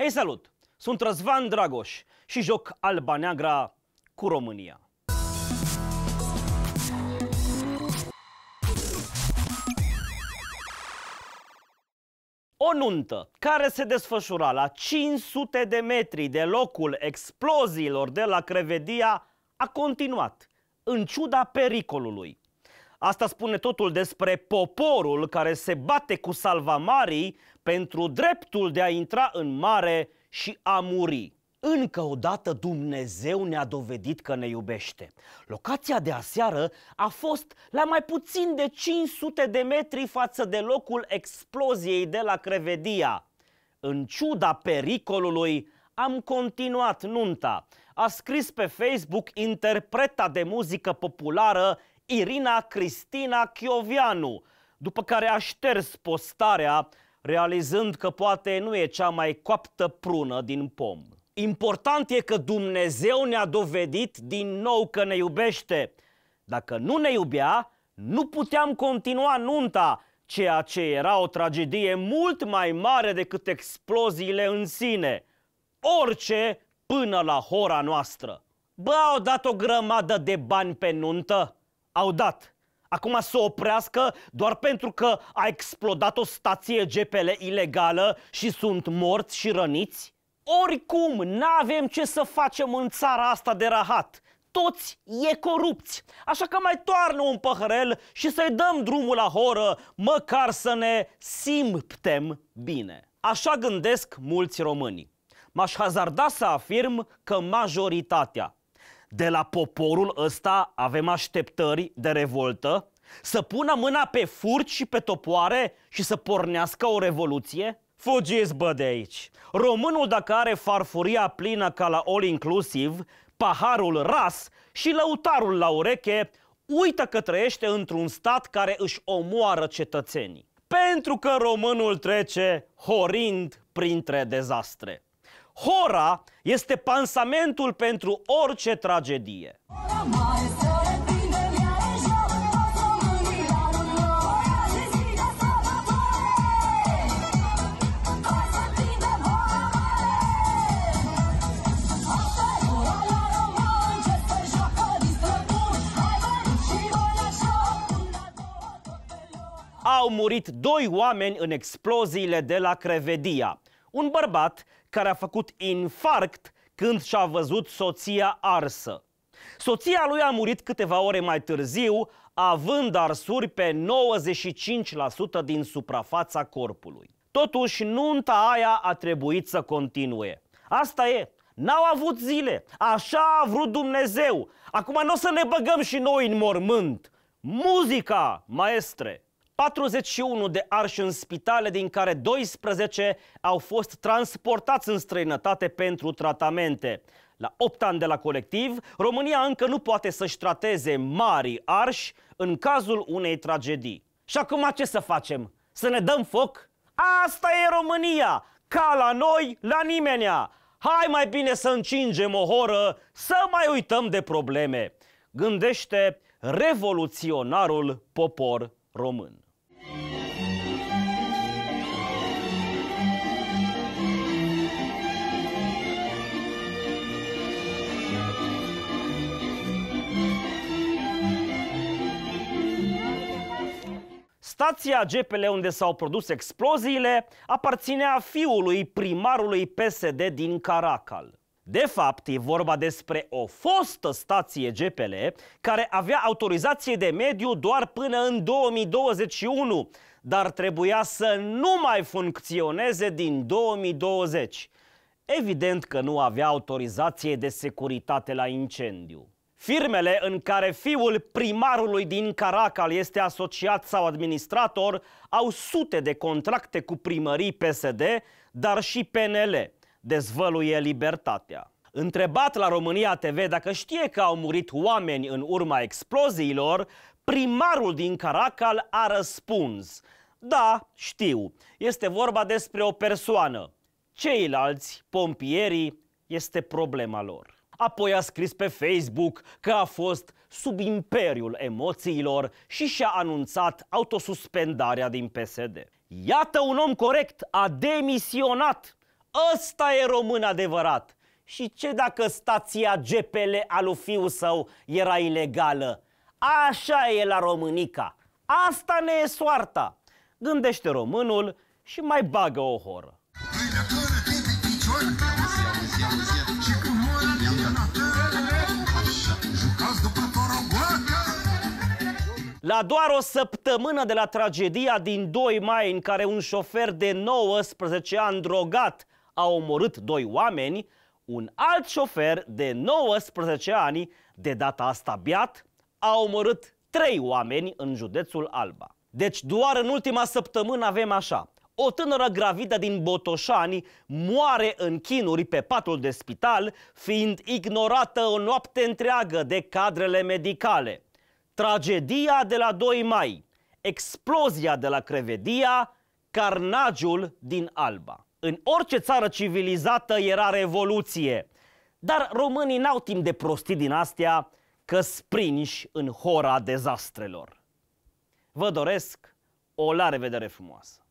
Hei, salut! Sunt Răzvan Dragoș și joc Alba Neagra cu România. O nuntă care se desfășura la 500 de metri de locul exploziilor de la Crevedia a continuat, în ciuda pericolului. Asta spune totul despre poporul care se bate cu salvamarii pentru dreptul de a intra în mare și a muri. Încă o dată Dumnezeu ne-a dovedit că ne iubește. Locația de aseară a fost la mai puțin de 500 de metri față de locul exploziei de la Crevedia. În ciuda pericolului, am continuat nunta. A scris pe Facebook interpreta de muzică populară Irina Cristina Chiovianu, după care a șters postarea realizând că poate nu e cea mai coaptă prună din pom. Important e că Dumnezeu ne-a dovedit din nou că ne iubește. Dacă nu ne iubea, nu puteam continua nunta, ceea ce era o tragedie mult mai mare decât exploziile în sine. Orice până la hora noastră. Bă, au dat o grămadă de bani pe nuntă au dat. Acum să oprească doar pentru că a explodat o stație GPL ilegală și sunt morți și răniți? Oricum, n-avem ce să facem în țara asta de rahat. Toți e corupți, așa că mai toarnă un păhărel și să-i dăm drumul la horă, măcar să ne simptem bine. Așa gândesc mulți români. M-aș hazarda să afirm că majoritatea, de la poporul ăsta avem așteptări de revoltă? Să pună mâna pe furci și pe topoare și să pornească o revoluție? Fugiți, bă, de aici! Românul dacă are farfuria plină ca la all inclusiv, paharul ras și lăutarul la ureche, uită că trăiește într-un stat care își omoară cetățenii. Pentru că românul trece horind printre dezastre. Hora este pansamentul pentru orice tragedie. Au murit doi oameni în exploziile de la Crevedia. Un bărbat care a făcut infarct când și-a văzut soția arsă. Soția lui a murit câteva ore mai târziu, având arsuri pe 95% din suprafața corpului. Totuși, nunta aia a trebuit să continue. Asta e. N-au avut zile. Așa a vrut Dumnezeu. Acum nu o să ne băgăm și noi în mormânt. Muzica, maestre! 41 de arși în spitale, din care 12 au fost transportați în străinătate pentru tratamente. La 8 ani de la colectiv, România încă nu poate să-și trateze mari arși în cazul unei tragedii. Și acum ce să facem? Să ne dăm foc? Asta e România! Ca la noi, la nimenea! Hai mai bine să încingem o horă, să mai uităm de probleme. Gândește revoluționarul popor român. Stația GPL unde s-au produs exploziile aparținea fiului primarului PSD din Caracal. De fapt, e vorba despre o fostă stație GPL care avea autorizație de mediu doar până în 2021, dar trebuia să nu mai funcționeze din 2020. Evident că nu avea autorizație de securitate la incendiu. Firmele în care fiul primarului din Caracal este asociat sau administrator au sute de contracte cu primării PSD, dar și PNL, dezvăluie libertatea. Întrebat la România TV dacă știe că au murit oameni în urma exploziilor, primarul din Caracal a răspuns Da, știu, este vorba despre o persoană. Ceilalți, pompierii, este problema lor. Apoi a scris pe Facebook că a fost sub imperiul emoțiilor și și-a anunțat autosuspendarea din PSD. Iată un om corect, a demisionat. Ăsta e român adevărat. Și ce dacă stația GPL al lui său era ilegală? Așa e la Românica. Asta ne e soarta. Gândește românul și mai bagă o horă. La doar o săptămână de la tragedia din 2 mai în care un șofer de 19 ani drogat a omorât doi oameni, un alt șofer de 19 ani, de data asta biat, a omorât trei oameni în județul Alba. Deci doar în ultima săptămână avem așa. O tânără gravidă din Botoșani moare în chinuri pe patul de spital, fiind ignorată o noapte întreagă de cadrele medicale tragedia de la 2 mai, explozia de la Crevedia, Carnajul din Alba. În orice țară civilizată era revoluție, dar românii n-au timp de prostii din astea că sprinși în hora dezastrelor. Vă doresc o la revedere frumoasă!